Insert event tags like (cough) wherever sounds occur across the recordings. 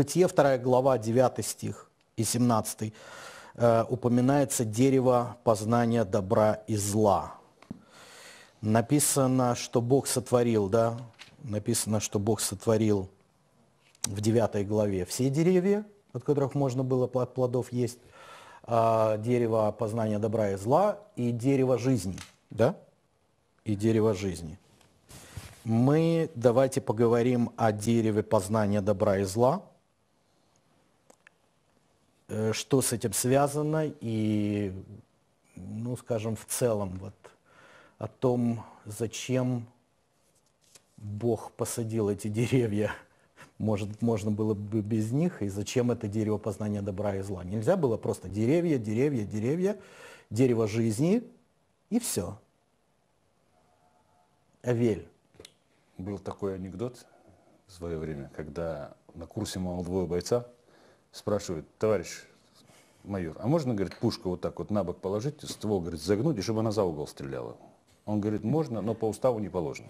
Бытие 2 глава 9 стих и 17 э, упоминается дерево познания добра и зла. Написано, что Бог сотворил, да, написано, что Бог сотворил в 9 главе все деревья, от которых можно было плодов есть, э, дерево познания добра и зла и дерево жизни, да, и дерево жизни. Мы давайте поговорим о дереве познания добра и зла – Э, что с этим связано и, ну, скажем, в целом вот о том, зачем Бог посадил эти деревья, может, можно было бы без них, и зачем это дерево познания добра и зла. Нельзя было просто деревья, деревья, деревья, дерево жизни, и все. Авель. Был такой анекдот в свое время, когда на курсе молодого бойца спрашивают, товарищ майор, а можно, говорит, пушку вот так вот на бок положить, ствол, говорит, загнуть, и чтобы она за угол стреляла? Он говорит, можно, но по уставу не положено.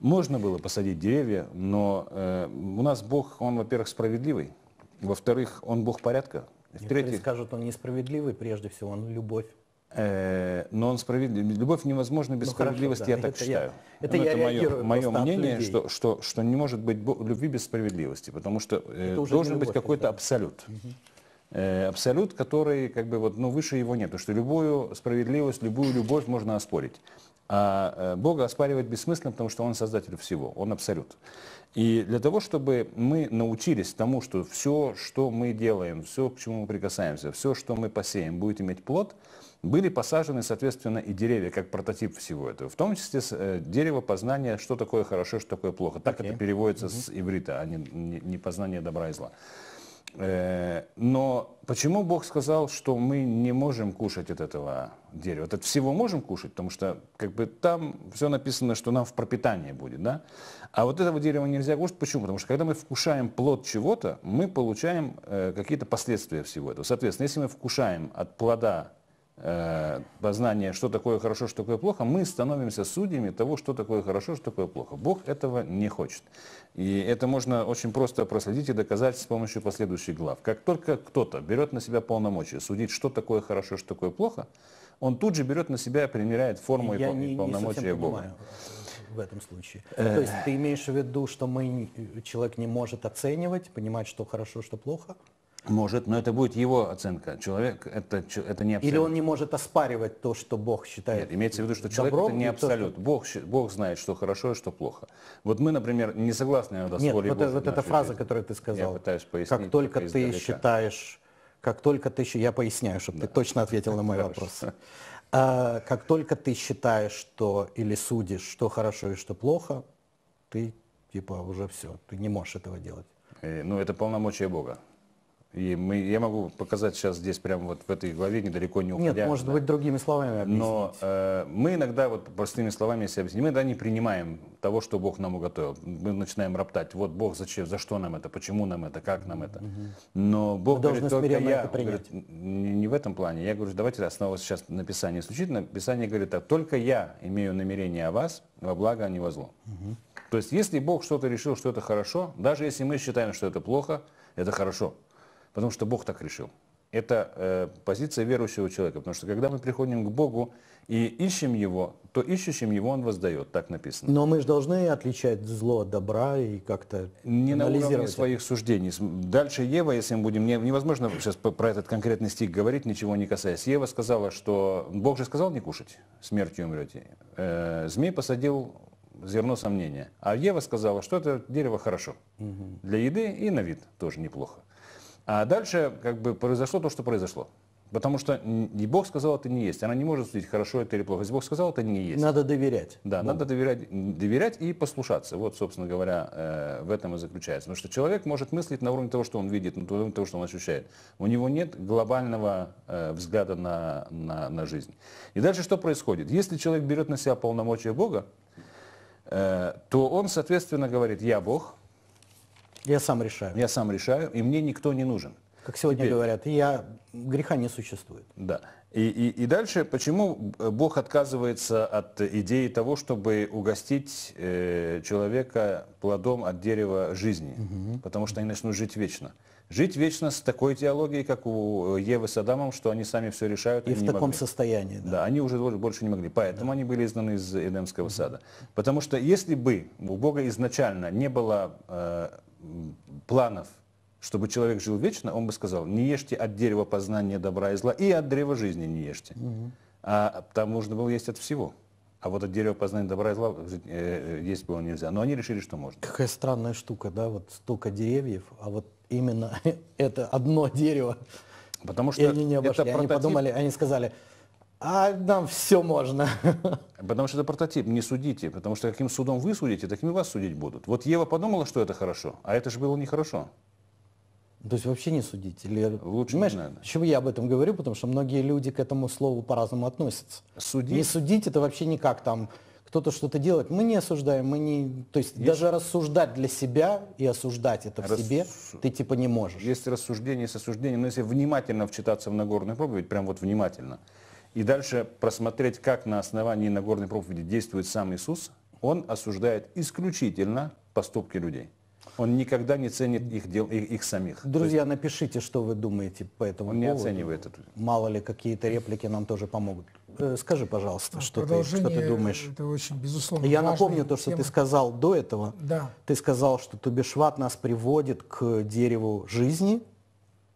Можно было посадить деревья, но э, у нас Бог, он, во-первых, справедливый, во-вторых, он Бог порядка. В-третьих, скажут, он несправедливый, прежде всего, он любовь. Э, но он справедлив. Любовь невозможна без ну, справедливости, хорошо, да. я так это считаю. Ну, я, это, но я это мое, мое мнение, что, что, что не может быть любви без справедливости, потому что э, должен любовь, быть какой-то абсолют. Угу абсолют, который как бы вот, ну, выше его нет. Потому что любую справедливость, любую любовь можно оспорить. А э, Бога оспаривать бессмысленно, потому что Он создатель всего, Он абсолют. И для того, чтобы мы научились тому, что все, что мы делаем, все, к чему мы прикасаемся, все, что мы посеем, будет иметь плод – были посажены, соответственно, и деревья, как прототип всего этого. В том числе э, дерево познания, что такое хорошо, что такое плохо. Так okay. это переводится угу. с иврита, а не, не, не познание добра и зла. Э, но почему Бог сказал, что мы не можем кушать от этого дерева? От всего можем кушать, потому что как бы там все написано, что нам в пропитании будет, да? А вот этого дерева нельзя кушать. Почему? Потому что когда мы вкушаем плод чего-то, мы получаем э, какие-то последствия всего этого. Соответственно, если мы вкушаем от плода Э, познание, что такое хорошо, что такое плохо, мы становимся судьями того, что такое хорошо, что такое плохо. Бог этого не хочет. И это можно очень просто проследить и доказать с помощью последующих глав. Как только кто-то берет на себя полномочия судить, что такое хорошо, что такое плохо, он тут же берет на себя, примеряет форму Я и, не, и полномочия не Бога. Э, в этом случае. Э. То есть ты имеешь в виду, что мы человек не может оценивать, понимать, что хорошо, что плохо? Может, но это будет его оценка. Человек это, это не абсолют. Или он не может оспаривать то, что Бог считает. Нет, имеется в виду, что человек добром, это не абсолют. То, Бог, Бог знает, что хорошо и а что плохо. Вот мы, например, не согласны иногда Нет, с волей вот, Божьей. Вот эта фраза, жизни. которую ты сказал. Я пытаюсь пояснить. Как только ты издалека. считаешь, как только ты еще, я поясняю, чтобы да. ты точно ответил на мой вопрос. А, как только ты считаешь, что или судишь, что хорошо и что плохо, ты типа уже все, ты не можешь этого делать. ну, это полномочия Бога. И мы, я могу показать сейчас здесь, прямо вот в этой главе, недалеко не уходя. Нет, может да? быть, другими словами объяснить. Но э, мы иногда, вот простыми словами, если объяснить, мы иногда не принимаем того, что Бог нам уготовил. Мы начинаем роптать. Вот Бог, зачем, за что нам это, почему нам это, как нам это. Но Бог мы говорит, только я... Это принять. говорит, не, в этом плане. Я говорю, давайте основываться сейчас на Писании исключительно. Писание говорит, так: только я имею намерение о вас, во благо, а не во зло. Угу. То есть, если Бог что-то решил, что это хорошо, даже если мы считаем, что это плохо, это хорошо потому что Бог так решил. Это э, позиция верующего человека, потому что когда мы приходим к Богу и ищем Его, то ищущим Его Он воздает, так написано. Но мы же должны отличать зло от добра и как-то Не на уровне своих суждений. Дальше Ева, если мы будем, невозможно сейчас про этот конкретный стих говорить, ничего не касаясь. Ева сказала, что Бог же сказал не кушать, смертью умрете. Э, змей посадил зерно сомнения. А Ева сказала, что это дерево хорошо. Угу. Для еды и на вид тоже неплохо. А дальше как бы произошло то, что произошло. Потому что и Бог сказал, это не есть. Она не может судить, хорошо это или плохо. Если Бог сказал, это не есть. Надо доверять. Да, Богу. надо доверять, доверять и послушаться. Вот, собственно говоря, э, в этом и заключается. Потому что человек может мыслить на уровне того, что он видит, на уровне того, что он ощущает. У него нет глобального э, взгляда на, на, на жизнь. И дальше что происходит? Если человек берет на себя полномочия Бога, э, то он, соответственно, говорит, я Бог, я сам решаю. Я сам решаю, и мне никто не нужен. Как сегодня Теперь, говорят, я, греха не существует. Да. И, и, и дальше, почему Бог отказывается от идеи того, чтобы угостить э, человека плодом от дерева жизни? Угу. Потому что они начнут жить вечно. Жить вечно с такой теологией, как у э, Евы с Адамом, что они сами все решают. И в таком могли. состоянии. Да. да, они уже больше не могли. Поэтому да. они были изгнаны из Эдемского угу. сада. Потому что если бы у Бога изначально не было э, планов, чтобы человек жил вечно, он бы сказал, не ешьте от дерева познания добра и зла и от древа жизни не ешьте. Угу. А там нужно было есть от всего. А вот от дерева познания добра и зла э, э, есть было нельзя. Но они решили, что можно. Какая странная штука, да, вот столько деревьев, а вот именно (laughs) это одно дерево. Потому что и они не обошли. Это прототип... Они подумали, они сказали, а нам все можно. (laughs) Потому что это прототип, не судите. Потому что каким судом вы судите, таким и вас судить будут. Вот Ева подумала, что это хорошо, а это же было нехорошо. То есть вообще не судить? Или, Лучше понимаешь, не надо. Почему я об этом говорю? Потому что многие люди к этому слову по-разному относятся. Судить? Не судить это вообще никак там кто-то что-то делает. Мы не осуждаем, мы не... То есть, есть даже рассуждать для себя и осуждать это Рас... себе ты типа не можешь. Есть рассуждение, есть осуждение, но если внимательно вчитаться в Нагорную проповедь, прям вот внимательно – и дальше просмотреть, как на основании Нагорной проповеди действует сам Иисус, он осуждает исключительно поступки людей. Он никогда не ценит их дел, их, их самих. Друзья, есть, напишите, что вы думаете по этому он поводу. Он не оценивает это. Мало ли, какие-то реплики нам тоже помогут. Э, скажи, пожалуйста, что, ты, что ты думаешь. Это очень, безусловно, Я напомню то, что тема. ты сказал до этого. Да. Ты сказал, что Тубишват нас приводит к дереву жизни,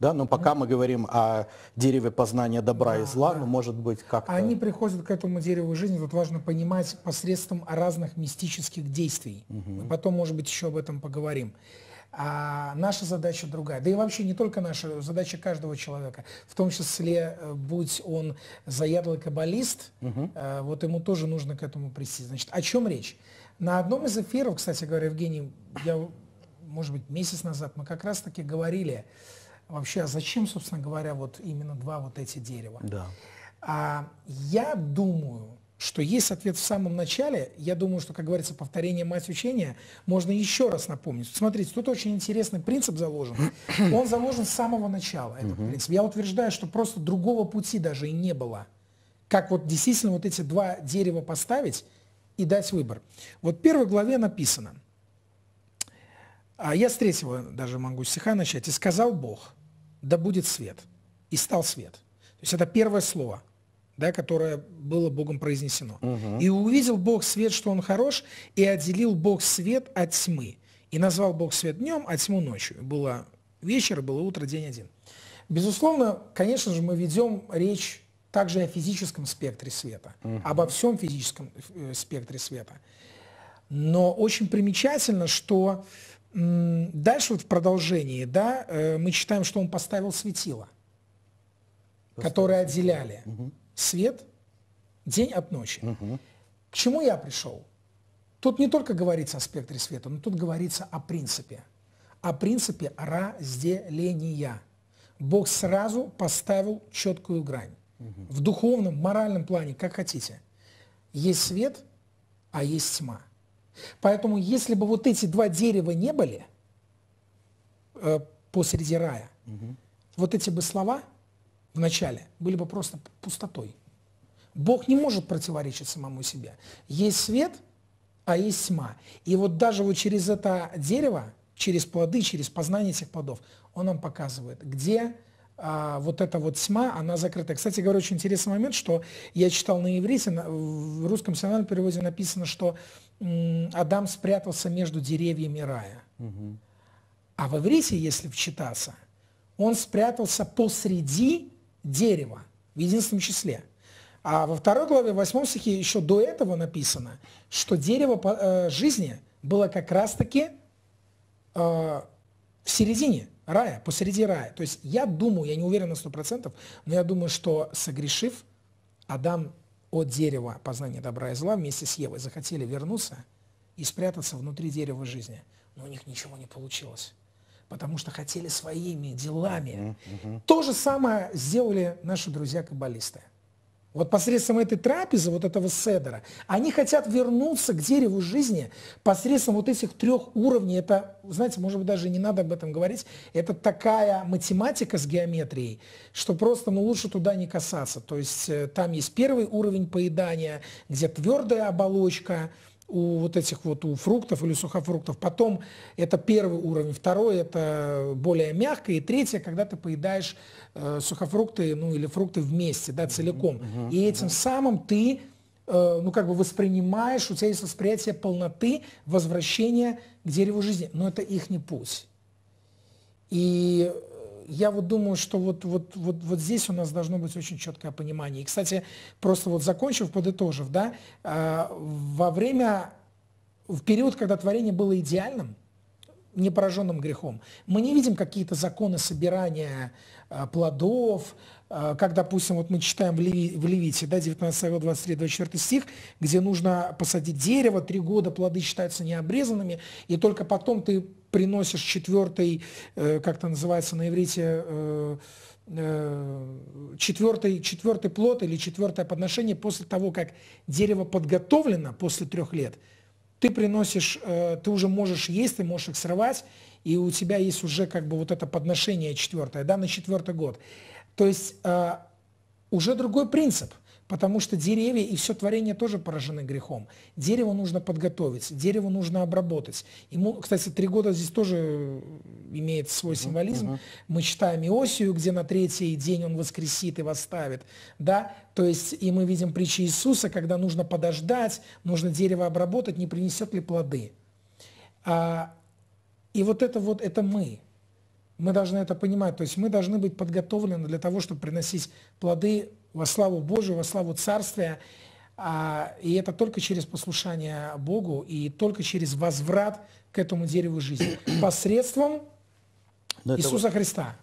да, но пока мы говорим о дереве познания добра да, и зла, да. ну, может быть, как-то... Они приходят к этому дереву жизни, тут важно понимать, посредством разных мистических действий. Угу. Мы потом, может быть, еще об этом поговорим. А наша задача другая. Да и вообще не только наша, задача каждого человека. В том числе, э, будь он заядлый каббалист, угу. вот ему тоже нужно к этому прийти. Значит, о чем речь? На одном из эфиров, кстати говоря, Евгений, я, может быть, месяц назад, мы как раз-таки говорили вообще, а зачем, собственно говоря, вот именно два вот эти дерева? Да. А, я думаю, что есть ответ в самом начале. Я думаю, что, как говорится, повторение мать учения можно еще раз напомнить. Смотрите, тут очень интересный принцип заложен. (clears throat) Он заложен с самого начала, этот принцип. Я утверждаю, что просто другого пути даже и не было. Как вот действительно вот эти два дерева поставить и дать выбор. Вот в первой главе написано, а я с третьего даже могу стиха начать, «И сказал Бог, да будет свет. И стал свет. То есть это первое слово, да, которое было Богом произнесено. Угу. И увидел Бог свет, что он хорош, и отделил Бог свет от тьмы. И назвал Бог свет днем, а тьму ночью. Было вечер, было утро, день один. Безусловно, конечно же, мы ведем речь также о физическом спектре света, угу. обо всем физическом э, спектре света. Но очень примечательно, что Дальше вот в продолжении, да, э, мы считаем, что он поставил светило, поставил. которые отделяли угу. свет, день от ночи. Угу. К чему я пришел? Тут не только говорится о спектре света, но тут говорится о принципе. О принципе разделения. Бог сразу поставил четкую грань. Угу. В духовном, моральном плане, как хотите. Есть свет, а есть тьма. Поэтому если бы вот эти два дерева не были э, посреди рая, угу. вот эти бы слова в начале были бы просто пустотой. Бог не может противоречить самому себе. Есть свет, а есть тьма. И вот даже вот через это дерево, через плоды, через познание этих плодов, он нам показывает, где а, вот эта вот СМА, она закрыта. Кстати говоря, очень интересный момент, что я читал на иврите, на, в русском синодальном переводе написано, что м, Адам спрятался между деревьями рая. Угу. А в иврите, если вчитаться, он спрятался посреди дерева, в единственном числе. А во второй главе, в восьмом стихе, еще до этого написано, что дерево э, жизни было как раз-таки э, в середине рая, посреди рая. То есть я думаю, я не уверен на 100%, но я думаю, что согрешив, Адам от дерева познания добра и зла вместе с Евой захотели вернуться и спрятаться внутри дерева жизни. Но у них ничего не получилось, потому что хотели своими делами. Mm-hmm. То же самое сделали наши друзья-каббалисты. Вот посредством этой трапезы, вот этого седера, они хотят вернуться к дереву жизни посредством вот этих трех уровней. Это, знаете, может быть, даже не надо об этом говорить. Это такая математика с геометрией, что просто, ну, лучше туда не касаться. То есть э, там есть первый уровень поедания, где твердая оболочка – у вот этих вот у фруктов или сухофруктов. Потом это первый уровень, второй это более мягкое, и третье, когда ты поедаешь э, сухофрукты, ну или фрукты вместе, да, целиком. Mm-hmm. И этим mm-hmm. самым ты э, ну как бы воспринимаешь, у тебя есть восприятие полноты, возвращения к дереву жизни. Но это их не путь. И я вот думаю, что вот, вот, вот, вот здесь у нас должно быть очень четкое понимание. И, кстати, просто вот закончив, подытожив, да, э, во время, в период, когда творение было идеальным, не пораженным грехом, мы не видим какие-то законы собирания э, плодов, Э, как, допустим, вот мы читаем в, Леви, в Левите, да, 19 глава, 23, 24 стих, где нужно посадить дерево, три года плоды считаются необрезанными, и только потом ты приносишь четвертый, э, как это называется на иврите, э, четвертый, четвертый плод или четвертое подношение после того, как дерево подготовлено после трех лет, ты приносишь, ты уже можешь есть, ты можешь их срывать, и у тебя есть уже как бы вот это подношение четвертое, да, на четвертый год. То есть э, уже другой принцип, потому что деревья и все творение тоже поражены грехом. Дерево нужно подготовить, дерево нужно обработать. Ему, кстати, три года здесь тоже имеет свой символизм. uh Мы читаем Иосию, где на третий день он воскресит и восставит, да, то есть и мы видим притчи Иисуса, когда нужно подождать, нужно дерево обработать, не принесет ли плоды. А и вот это вот, это мы. Мы должны это понимать. То есть мы должны быть подготовлены для того, чтобы приносить плоды во славу Божию, во славу Царствия. А, и это только через послушание Богу и только через возврат к этому дереву жизни. (clears throat) Посредством Иисуса вот, Христа.